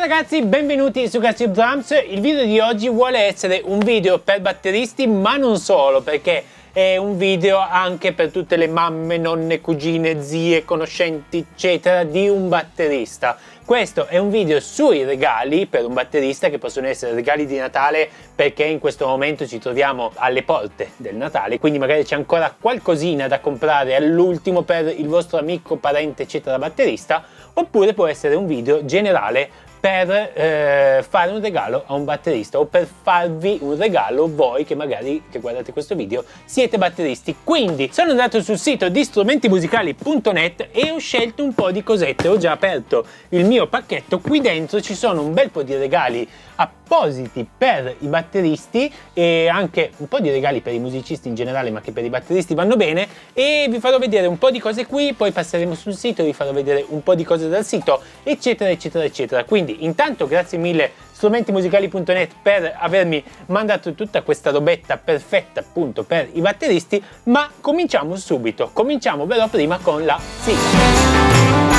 Ciao ragazzi, benvenuti su Casio Drums. Il video di oggi vuole essere un video per batteristi, ma non solo, perché è un video anche per tutte le mamme, nonne, cugine, zie, conoscenti, eccetera, di un batterista. Questo è un video sui regali per un batterista che possono essere regali di Natale perché in questo momento ci troviamo alle porte del Natale, quindi magari c'è ancora qualcosina da comprare all'ultimo per il vostro amico, parente, eccetera, batterista, oppure può essere un video generale per eh, fare un regalo a un batterista o per farvi un regalo voi che magari che guardate questo video siete batteristi. Quindi sono andato sul sito di strumentimusicali.net e ho scelto un po' di cosette, ho già aperto il mio pacchetto, qui dentro ci sono un bel po' di regali appena appositi per i batteristi e anche un po' di regali per i musicisti in generale ma che per i batteristi vanno bene e vi farò vedere un po' di cose qui poi passeremo sul sito vi farò vedere un po' di cose dal sito eccetera eccetera eccetera quindi intanto grazie mille strumentimusicali.net per avermi mandato tutta questa robetta perfetta appunto per i batteristi ma cominciamo subito cominciamo però prima con la sigla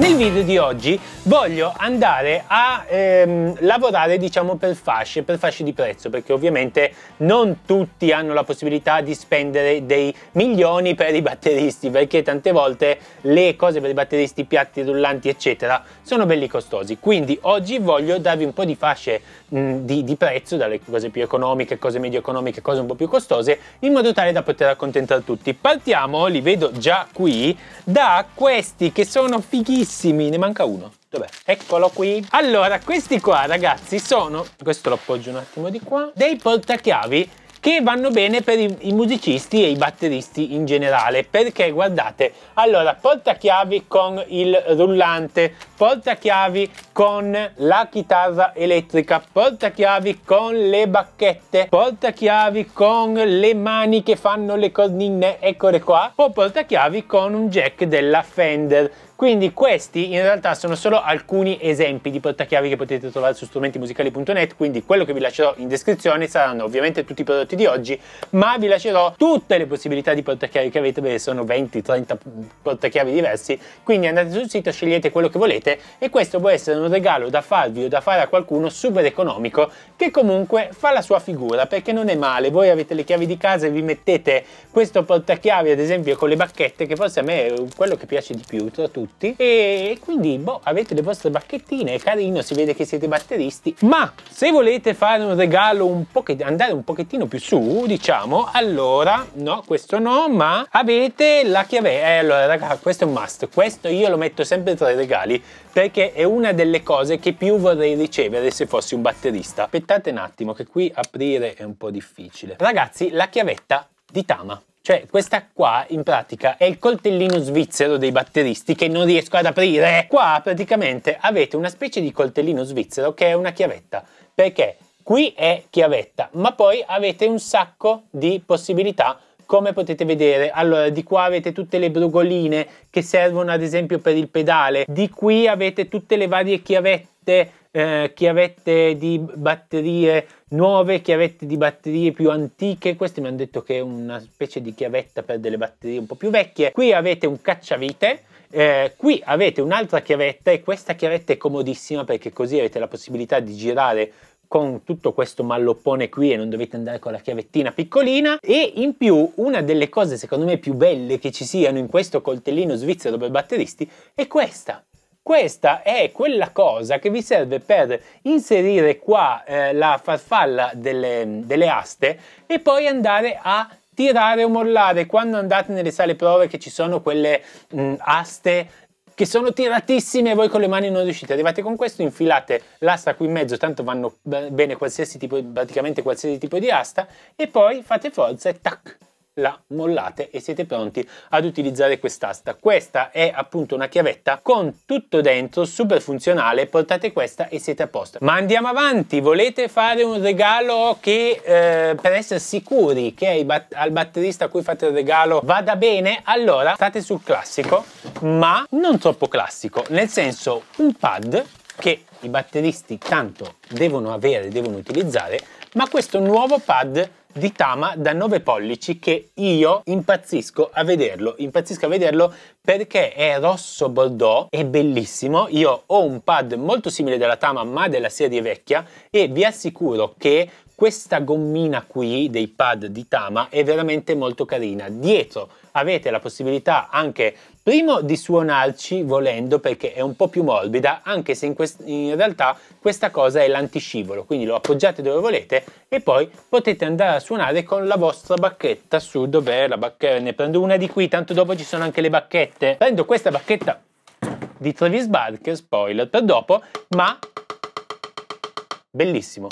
Nel video di oggi voglio andare a ehm, lavorare diciamo per fasce, per fasce di prezzo perché ovviamente non tutti hanno la possibilità di spendere dei milioni per i batteristi perché tante volte le cose per i batteristi, piatti, rullanti eccetera sono belli costosi. Quindi oggi voglio darvi un po' di fasce mh, di, di, prezzo, dalle cose più economiche, cose medio economiche, cose un po' più costose, in modo tale da poter accontentare tutti. Partiamo, li vedo già qui, da questi che sono fighissimi, ne manca uno. Dov'è? Eccolo qui. Allora, questi qua, ragazzi, sono, questo lo appoggio un attimo di qua, dei portachiavi che vanno bene per i, musicisti e i batteristi in generale perché guardate allora portachiavi con il rullante portachiavi con la chitarra elettrica portachiavi con le bacchette portachiavi con le mani che fanno le cornine eccole qua o portachiavi con un jack della Fender quindi questi in realtà sono solo alcuni esempi di portachiavi che potete trovare su strumentimusicali.net, quindi quello che vi lascerò in descrizione saranno ovviamente tutti i prodotti di oggi, ma vi lascerò tutte le possibilità di portachiavi che avete perché sono 20-30 portachiavi diversi, quindi andate sul sito, scegliete quello che volete e questo può essere un regalo da farvi o da fare a qualcuno super economico che comunque fa la sua figura perché non è male, voi avete le chiavi di casa e vi mettete questo portachiavi ad esempio con le bacchette che forse a me è quello che piace di più tra tutti tutti e quindi boh, avete le vostre bacchettine, è carino, si vede che siete batteristi, ma se volete fare un regalo un pochettino, andare un pochettino più su, diciamo, allora, no, questo no, ma avete la chiave, eh, allora raga, questo è un must, questo io lo metto sempre tra i regali, perché è una delle cose che più vorrei ricevere se fossi un batterista. Aspettate un attimo che qui aprire è un po' difficile. Ragazzi, la chiavetta di Tama. Cioè, questa qua in pratica è il coltellino svizzero dei batteristi che non riesco ad aprire. Eh, qua praticamente avete una specie di coltellino svizzero che è una chiavetta. Perché qui è chiavetta, ma poi avete un sacco di possibilità come potete vedere allora di qua avete tutte le brugoline che servono ad esempio per il pedale di qui avete tutte le varie chiavette eh, chiavette di batterie nuove, chiavette di batterie più antiche. Questi mi hanno detto che è una specie di chiavetta per delle batterie un po' più vecchie. Qui avete un cacciavite. Eh, qui avete un'altra chiavetta e questa chiavetta è comodissima perché così avete la possibilità di girare con tutto questo malloppone qui e non dovete andare con la chiavettina piccolina e in più una delle cose secondo me più belle che ci siano in questo coltellino svizzero per batteristi è questa questa è quella cosa che vi serve per inserire qua eh, la farfalla delle, delle aste e poi andare a tirare o mollare quando andate nelle sale prove che ci sono quelle mh, mm, aste che sono tiratissime e voi con le mani non riuscite. Arrivate con questo, infilate l'asta qui in mezzo, tanto vanno bene qualsiasi tipo, praticamente qualsiasi tipo di asta, e poi fate forza e tac, la mollate e siete pronti ad utilizzare quest'asta. Questa è appunto una chiavetta con tutto dentro, super funzionale, portate questa e siete a posto. Ma andiamo avanti, volete fare un regalo che eh, per essere sicuri che bat al batterista a cui fate il regalo vada bene? Allora state sul classico, ma non troppo classico, nel senso un pad che i batteristi tanto devono avere, devono utilizzare, ma questo nuovo pad di Tama da 9 pollici che io impazzisco a vederlo, impazzisco a vederlo perché è rosso bordeaux, è bellissimo, io ho un pad molto simile della Tama ma della serie vecchia e vi assicuro che questa gommina qui dei pad di Tama è veramente molto carina. Dietro avete la possibilità anche, primo, di suonarci volendo perché è un po' più morbida, anche se in, in realtà questa cosa è l'antiscivolo, quindi lo appoggiate dove volete e poi potete andare a suonare con la vostra bacchetta su dov'è la bacchetta. Ne prendo una di qui, tanto dopo ci sono anche le bacchette parte. Prendo questa bacchetta di Travis Barker, spoiler per dopo, ma bellissimo.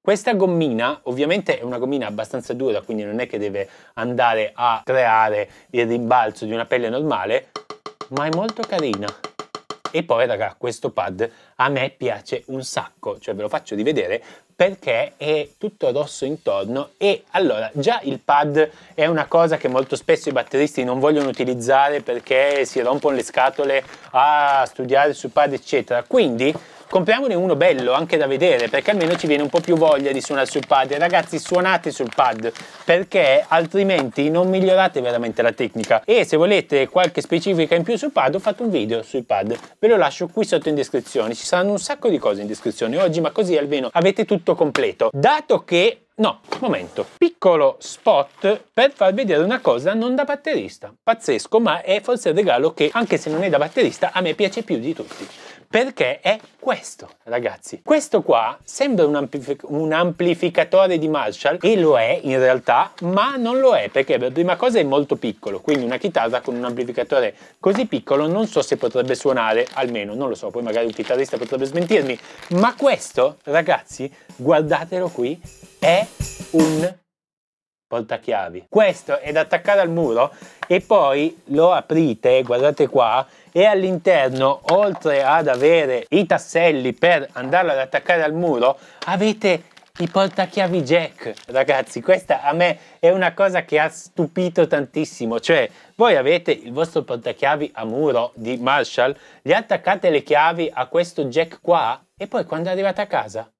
Questa gommina ovviamente è una gommina abbastanza dura, quindi non è che deve andare a creare il rimbalzo di una pelle normale, ma è molto carina. E poi raga, questo pad a me piace un sacco, cioè ve lo faccio rivedere perché è tutto rosso intorno e allora già il pad è una cosa che molto spesso i batteristi non vogliono utilizzare perché si rompono le scatole a studiare sul pad eccetera quindi compriamone uno bello anche da vedere perché almeno ci viene un po' più voglia di suonare sul pad ragazzi suonate sul pad perché altrimenti non migliorate veramente la tecnica e se volete qualche specifica in più sul pad ho fatto un video sul pad ve lo lascio qui sotto in descrizione ci saranno un sacco di cose in descrizione oggi ma così almeno avete tutto completo dato che No, momento. Piccolo spot per far vedere una cosa non da batterista. Pazzesco, ma è forse il regalo che, anche se non è da batterista, a me piace più di tutti perché è questo, ragazzi. Questo qua sembra un, amplific un, amplificatore di Marshall e lo è in realtà, ma non lo è perché per prima cosa è molto piccolo, quindi una chitarra con un amplificatore così piccolo non so se potrebbe suonare, almeno non lo so, poi magari un chitarrista potrebbe smentirmi, ma questo, ragazzi, guardatelo qui, è un portachiavi. Questo è da attaccare al muro e poi lo aprite, guardate qua, e all'interno, oltre ad avere i tasselli per andarlo ad attaccare al muro, avete i portachiavi jack. Ragazzi, questa a me è una cosa che ha stupito tantissimo, cioè voi avete il vostro portachiavi a muro di Marshall, gli attaccate le chiavi a questo jack qua e poi quando arrivate a casa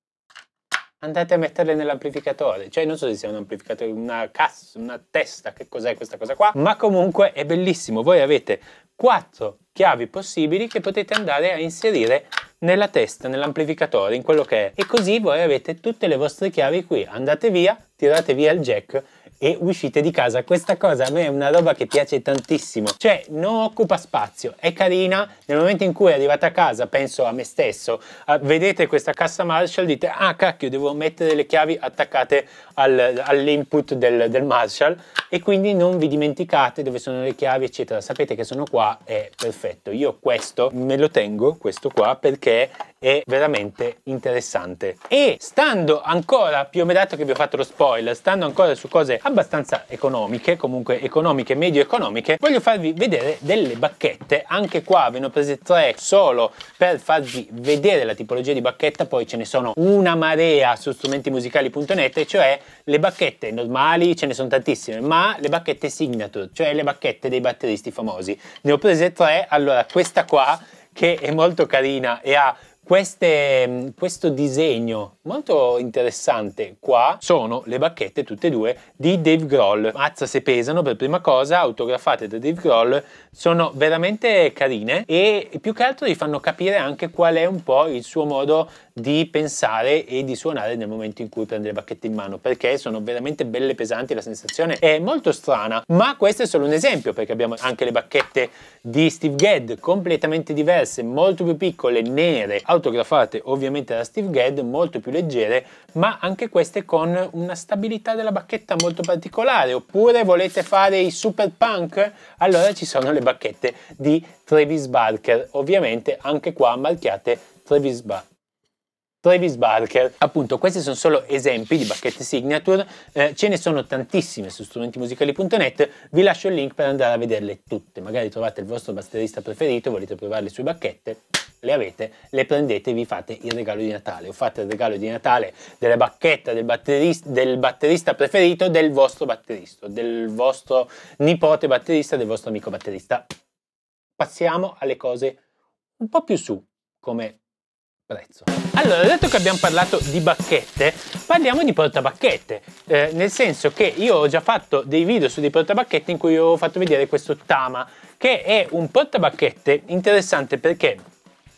andate a metterle nell'amplificatore. Cioè, non so se sia un amplificatore, una cassa, una testa, che cos'è questa cosa qua. Ma comunque è bellissimo. Voi avete quattro chiavi possibili che potete andare a inserire nella testa, nell'amplificatore, in quello che è. E così voi avete tutte le vostre chiavi qui. Andate via, tirate via il jack e uscite di casa. Questa cosa a me è una roba che piace tantissimo, cioè non occupa spazio, è carina, nel momento in cui arrivate a casa, penso a me stesso, vedete questa cassa Marshall, dite ah cacchio devo mettere le chiavi attaccate al, all'input del, del, Marshall e quindi non vi dimenticate dove sono le chiavi eccetera, sapete che sono qua, è perfetto. Io questo me lo tengo, questo qua, perché è veramente interessante. E stando ancora, più o meno dato che vi ho fatto lo spot Coil, stando ancora su cose abbastanza economiche, comunque economiche, medio economiche, voglio farvi vedere delle bacchette. Anche qua ve ne ho prese tre solo per farvi vedere la tipologia di bacchetta, poi ce ne sono una marea su strumentimusicali.net, cioè le bacchette normali ce ne sono tantissime, ma le bacchette signature, cioè le bacchette dei batteristi famosi. Ne ho prese tre, allora questa qua che è molto carina e ha queste, mm, questo disegno un interessante qua sono le bacchette tutte e due di Dave Grohl. Mazza se pesano per prima cosa, autografate da Dave Grohl, sono veramente carine e più che altro vi fanno capire anche qual è un po' il suo modo di pensare e di suonare nel momento in cui prende le bacchette in mano perché sono veramente belle pesanti la sensazione è molto strana ma questo è solo un esempio perché abbiamo anche le bacchette di Steve Gadd completamente diverse molto più piccole nere autografate ovviamente da Steve Gadd molto più leggere leggere, ma anche queste con una stabilità della bacchetta molto particolare. Oppure volete fare i super punk? Allora ci sono le bacchette di Travis Barker, ovviamente anche qua marchiate Travis Barker. Travis Barker. Appunto, questi sono solo esempi di bacchette signature, eh, ce ne sono tantissime su strumentimusicali.net, vi lascio il link per andare a vederle tutte, magari trovate il vostro batterista preferito, volete provare le sue bacchette, le avete, le prendete e vi fate il regalo di Natale o fate il regalo di Natale della bacchetta del batterista, del batterista preferito del vostro batterista, del vostro nipote batterista, del vostro amico batterista. Passiamo alle cose un po' più su come prezzo. Allora, detto che abbiamo parlato di bacchette, parliamo di portabacchette, eh, nel senso che io ho già fatto dei video su dei portabacchette in cui ho fatto vedere questo Tama, che è un portabacchette interessante perché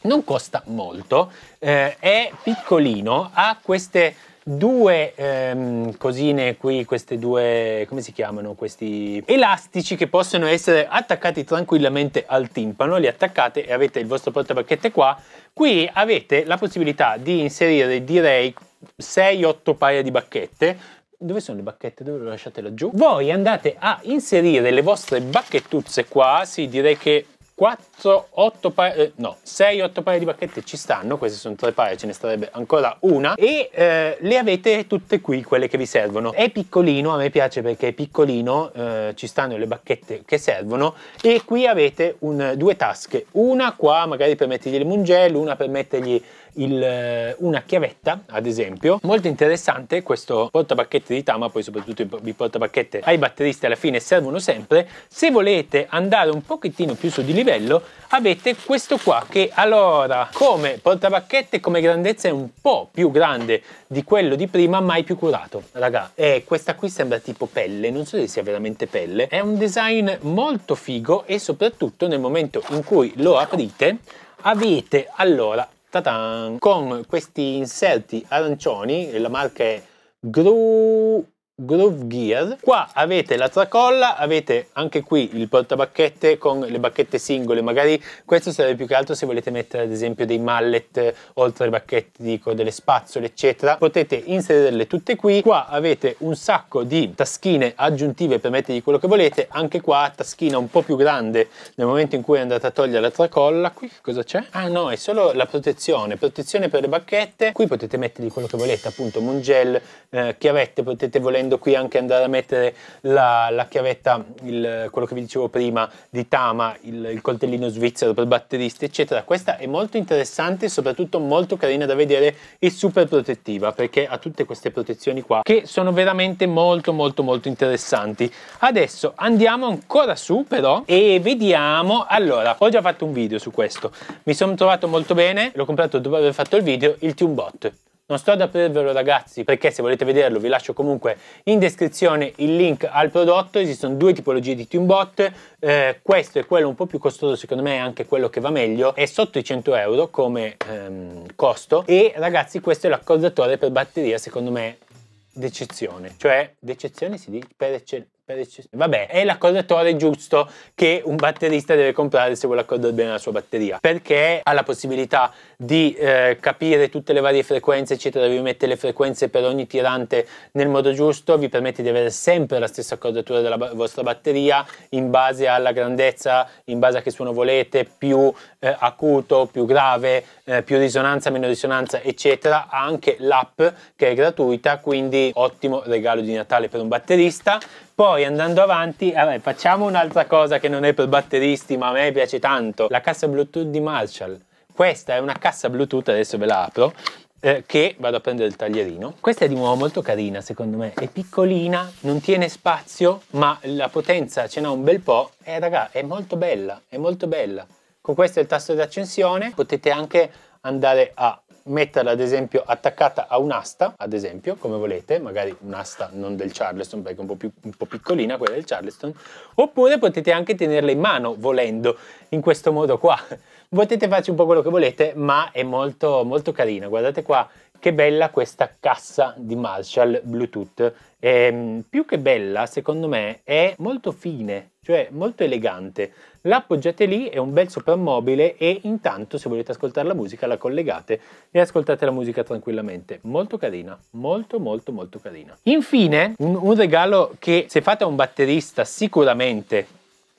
non costa molto, eh, è piccolino, ha queste due ehm, cosine qui, queste due, come si chiamano, questi elastici che possono essere attaccati tranquillamente al timpano, li attaccate e avete il vostro portabacchette qua. Qui avete la possibilità di inserire direi 6-8 paia di bacchette, dove sono le bacchette? Dove le lasciate laggiù? Voi andate a inserire le vostre bacchettuzze qua, sì direi che 4, 8 paia, eh, no, 6, 8 paia di bacchette ci stanno, queste sono tre paia, ce ne starebbe ancora una e eh, le avete tutte qui quelle che vi servono. È piccolino, a me piace perché è piccolino, eh, ci stanno le bacchette che servono e qui avete un, due tasche, una qua magari per mettergli il mungello, una per mettergli il, eh, una chiavetta, ad esempio. Molto interessante questo portabacchette di Tama, poi soprattutto i portabacchette ai batteristi alla fine servono sempre. Se volete andare un pochettino più su di livello, avete questo qua che allora come portabacchette come grandezza è un po' più grande di quello di prima, mai più curato. Raga, eh, questa qui sembra tipo pelle, non so se sia veramente pelle. È un design molto figo e soprattutto nel momento in cui lo aprite avete allora Ta-tan! Con questi inserti arancioni, la marca è Gru Groove Gear. Qua avete la tracolla, avete anche qui il portabacchette con le bacchette singole, magari questo serve più che altro se volete mettere ad esempio dei mallet eh, oltre ai bacchetti, dico, delle spazzole eccetera. Potete inserirle tutte qui. Qua avete un sacco di taschine aggiuntive per mettergli quello che volete, anche qua taschina un po' più grande nel momento in cui andate a togliere la tracolla. Qui cosa c'è? Ah no, è solo la protezione, protezione per le bacchette. Qui potete mettergli quello che volete, appunto, mongel, eh, chiavette, potete volendo potendo qui anche andare a mettere la, la chiavetta, il, quello che vi dicevo prima, di Tama, il, il coltellino svizzero per batteristi, eccetera. Questa è molto interessante e soprattutto molto carina da vedere e super protettiva perché ha tutte queste protezioni qua che sono veramente molto molto molto interessanti. Adesso andiamo ancora su però e vediamo, allora ho già fatto un video su questo, mi sono trovato molto bene, l'ho comprato dopo aver fatto il video, il TuneBot. Non sto ad aprirvelo ragazzi perché se volete vederlo vi lascio comunque in descrizione il link al prodotto, esistono due tipologie di Tunebot, eh, questo è quello un po' più costoso secondo me è anche quello che va meglio, è sotto i 100 euro come ehm, costo e ragazzi questo è l'accordatore per batteria secondo me d'eccezione, cioè d'eccezione si dice per eccellenza Vabbè, è l'accordatore giusto che un batterista deve comprare se vuole accordare bene la sua batteria, perché ha la possibilità di eh, capire tutte le varie frequenze, eccetera, vi mette le frequenze per ogni tirante nel modo giusto, vi permette di avere sempre la stessa accordatura della ba vostra batteria in base alla grandezza, in base a che suono volete, più eh, acuto, più grave, eh, più risonanza, meno risonanza, eccetera. Ha anche l'app che è gratuita, quindi ottimo regalo di Natale per un batterista. Poi andando avanti, eh, vabbè, facciamo un'altra cosa che non è per batteristi, ma a me piace tanto, la cassa Bluetooth di Marshall. Questa è una cassa Bluetooth, adesso ve la apro, eh, che vado a prendere il taglierino. Questa è di nuovo molto carina secondo me, è piccolina, non tiene spazio, ma la potenza ce n'ha un bel po'. E eh, raga, è molto bella, è molto bella. Con questo è il tasto di accensione, potete anche andare a metterla ad esempio attaccata a un'asta, ad esempio, come volete, magari un'asta non del Charleston perché è un po, più, un po' piccolina quella del Charleston, oppure potete anche tenerla in mano volendo, in questo modo qua. Potete farci un po' quello che volete, ma è molto, molto carina. Guardate qua che bella questa cassa di Marshall Bluetooth. Ehm, più che bella, secondo me, è molto fine, cioè molto elegante. L'appoggiate lì, è un bel soprammobile e intanto se volete ascoltare la musica la collegate e ascoltate la musica tranquillamente. Molto carina, molto molto molto carina. Infine, un, un regalo che se fate a un batterista sicuramente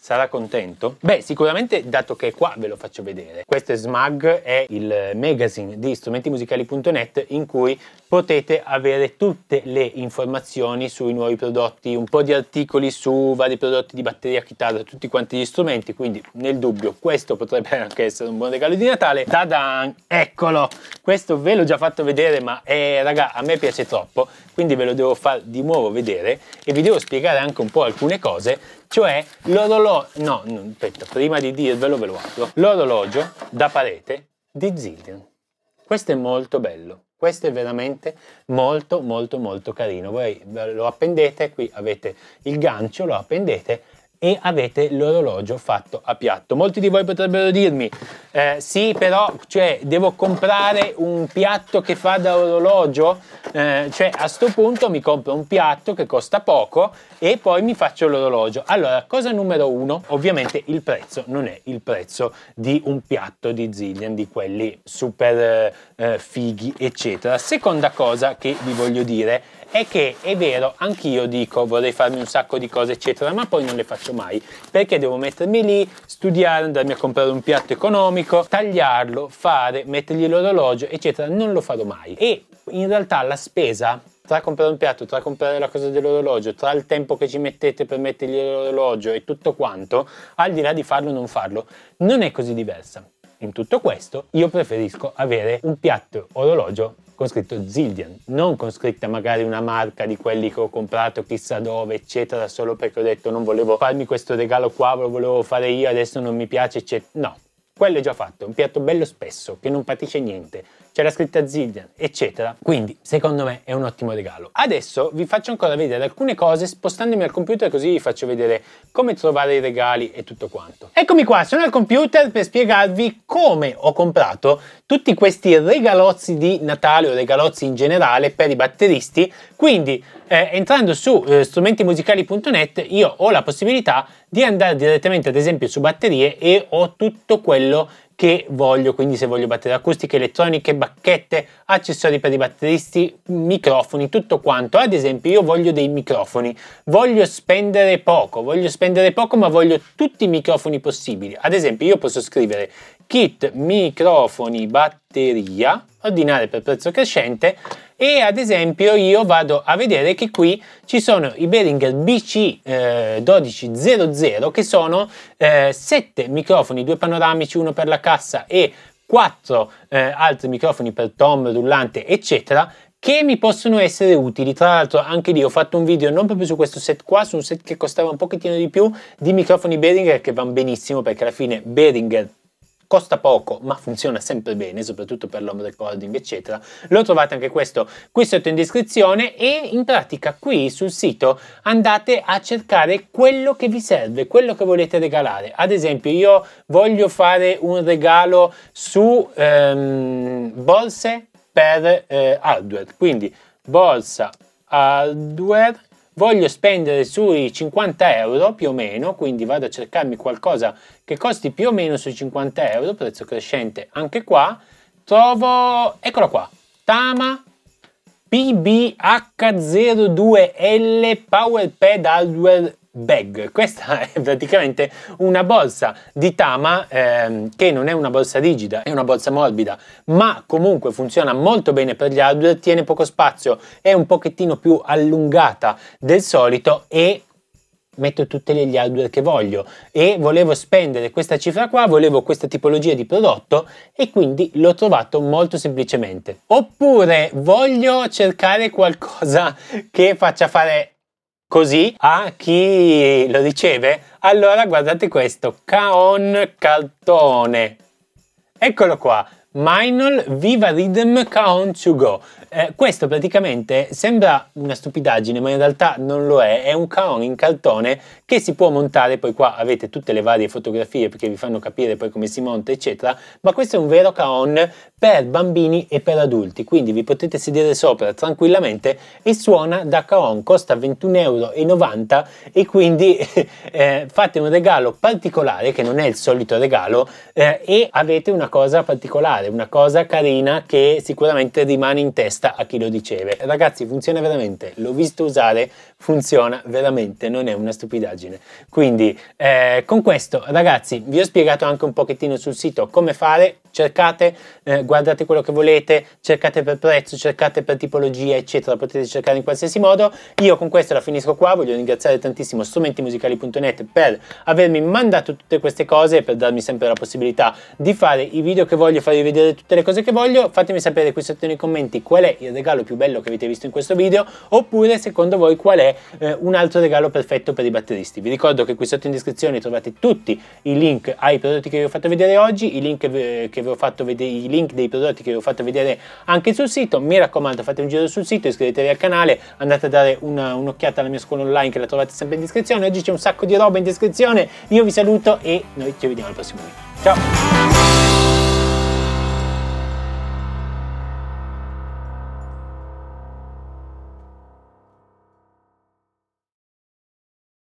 Sarà contento? Beh, sicuramente, dato che è qua, ve lo faccio vedere. Questo è Smug, è il magazine di strumentimusicali.net in cui potete avere tutte le informazioni sui nuovi prodotti, un po' di articoli su vari prodotti di batteria, chitarra, tutti quanti gli strumenti, quindi nel dubbio questo potrebbe anche essere un buon regalo di Natale. Tadan! Eccolo! Questo ve l'ho già fatto vedere, ma eh, raga, a me piace troppo, quindi ve lo devo far di nuovo vedere e vi devo spiegare anche un po' alcune cose, cioè l'orologio L'o- no, no, aspetta, prima di dirvelo ve lo apro. L'orologio da parete di Zillion. Questo è molto bello. Questo è veramente molto molto molto carino. Voi lo appendete, qui avete il gancio, lo appendete e avete l'orologio fatto a piatto. Molti di voi potrebbero dirmi, eh, sì però cioè, devo comprare un piatto che fa da orologio, eh, cioè a questo punto mi compro un piatto che costa poco e poi mi faccio l'orologio. Allora, cosa numero uno, ovviamente il prezzo non è il prezzo di un piatto di Zillian, di quelli super eh, fighi, eccetera. Seconda cosa che vi voglio dire è che è vero, anch'io dico vorrei farmi un sacco di cose eccetera, ma poi non le faccio mai perché devo mettermi lì, studiare, andarmi a comprare un piatto economico, tagliarlo, fare, mettergli l'orologio eccetera, non lo farò mai. E in realtà la spesa tra comprare un piatto, tra comprare la cosa dell'orologio, tra il tempo che ci mettete per mettergli l'orologio e tutto quanto, al di là di farlo o non farlo, non è così diversa. In tutto questo io preferisco avere un piatto orologio con scritto Zillian, non con scritta magari una marca di quelli che ho comprato chissà dove, eccetera, solo perché ho detto non volevo farmi questo regalo qua, lo volevo fare io, adesso non mi piace, eccetera. No, quello è già fatto, un piatto bello spesso, che non patisce niente c'è la scritta Zillian, eccetera. Quindi, secondo me, è un ottimo regalo. Adesso vi faccio ancora vedere alcune cose spostandomi al computer così vi faccio vedere come trovare i regali e tutto quanto. Eccomi qua, sono al computer per spiegarvi come ho comprato tutti questi regalozzi di Natale o regalozzi in generale per i batteristi. Quindi, eh, entrando su eh, strumentimusicali.net, io ho la possibilità di andare direttamente ad esempio su batterie e ho tutto quello che voglio, quindi se voglio batterie acustiche, elettroniche, bacchette, accessori per i batteristi, microfoni, tutto quanto. Ad esempio io voglio dei microfoni, voglio spendere poco, voglio spendere poco ma voglio tutti i microfoni possibili. Ad esempio io posso scrivere kit microfoni batteria, ordinare per prezzo crescente e ad esempio io vado a vedere che qui ci sono i Behringer BC1200 eh, che sono eh, 7 microfoni, due panoramici, uno per la cassa e 4 eh, altri microfoni per tom, rullante eccetera che mi possono essere utili. Tra l'altro anche lì ho fatto un video non proprio su questo set qua, su un set che costava un pochettino di più di microfoni Behringer che vanno benissimo perché alla fine Behringer costa poco ma funziona sempre bene, soprattutto per l'home recording eccetera, lo trovate anche questo qui sotto in descrizione e in pratica qui sul sito andate a cercare quello che vi serve, quello che volete regalare. Ad esempio io voglio fare un regalo su ehm, borse per eh, hardware, quindi borsa hardware voglio spendere sui 50 euro più o meno, quindi vado a cercarmi qualcosa che costi più o meno sui 50 euro, prezzo crescente anche qua, trovo, eccolo qua, Tama PBH02L Power Pad Hardware bag. Questa è praticamente una borsa di Tama ehm, che non è una borsa rigida, è una borsa morbida, ma comunque funziona molto bene per gli hardware, tiene poco spazio, è un pochettino più allungata del solito e metto tutte le hardware che voglio e volevo spendere questa cifra qua, volevo questa tipologia di prodotto e quindi l'ho trovato molto semplicemente. Oppure voglio cercare qualcosa che faccia fare Così a chi lo riceve, allora guardate questo, Caon Cartone. Eccolo qua, Minol Viva Rhythm Caon to Go. Eh, questo praticamente sembra una stupidaggine, ma in realtà non lo è. È un caon in cartone che si può montare, poi qua avete tutte le varie fotografie perché vi fanno capire poi come si monta, eccetera. Ma questo è un vero caon per bambini e per adulti, quindi vi potete sedere sopra tranquillamente e suona da caon, costa 21,90 euro e quindi eh, fate un regalo particolare che non è il solito regalo eh, e avete una cosa particolare, una cosa carina che sicuramente rimane in testa testa a chi lo diceva. Ragazzi, funziona veramente, l'ho visto usare, funziona veramente, non è una stupidaggine. Quindi eh, con questo, ragazzi, vi ho spiegato anche un pochettino sul sito come fare, cercate, eh, guardate quello che volete, cercate per prezzo, cercate per tipologia, eccetera, potete cercare in qualsiasi modo. Io con questo la finisco qua, voglio ringraziare tantissimo strumentimusicali.net per avermi mandato tutte queste cose e per darmi sempre la possibilità di fare i video che voglio, farvi vedere tutte le cose che voglio. Fatemi sapere qui sotto nei commenti qual è il regalo più bello che avete visto in questo video oppure secondo voi qual è eh, un altro regalo perfetto per i batteristi. Vi ricordo che qui sotto in descrizione trovate tutti i link ai prodotti che vi ho fatto vedere oggi, i link, eh, che vi ho fatto vedere, i link dei prodotti che vi ho fatto vedere anche sul sito. Mi raccomando fate un giro sul sito, iscrivetevi al canale, andate a dare un'occhiata un alla mia scuola online che la trovate sempre in descrizione. Oggi c'è un sacco di roba in descrizione, io vi saluto e noi ci vediamo al prossimo video. Ciao!